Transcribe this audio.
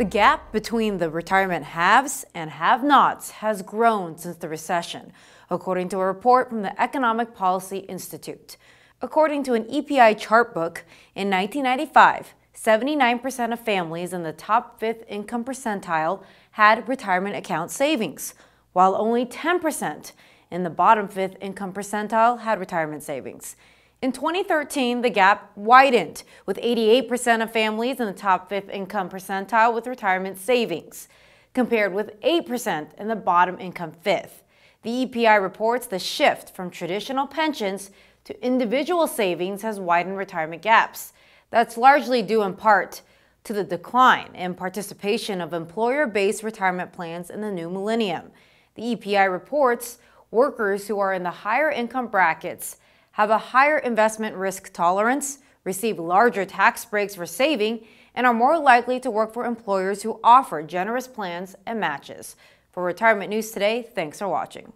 The gap between the retirement haves and have nots has grown since the recession, according to a report from the Economic Policy Institute. According to an EPI chart book, in 1995, 79% of families in the top fifth income percentile had retirement account savings, while only 10% in the bottom fifth income percentile had retirement savings. In 2013, the gap widened, with 88% of families in the top fifth income percentile with retirement savings, compared with 8% in the bottom income fifth. The EPI reports the shift from traditional pensions to individual savings has widened retirement gaps. That's largely due in part to the decline in participation of employer based retirement plans in the new millennium. The EPI reports workers who are in the higher income brackets have a higher investment risk tolerance, receive larger tax breaks for saving, and are more likely to work for employers who offer generous plans and matches. For Retirement News Today, thanks for watching.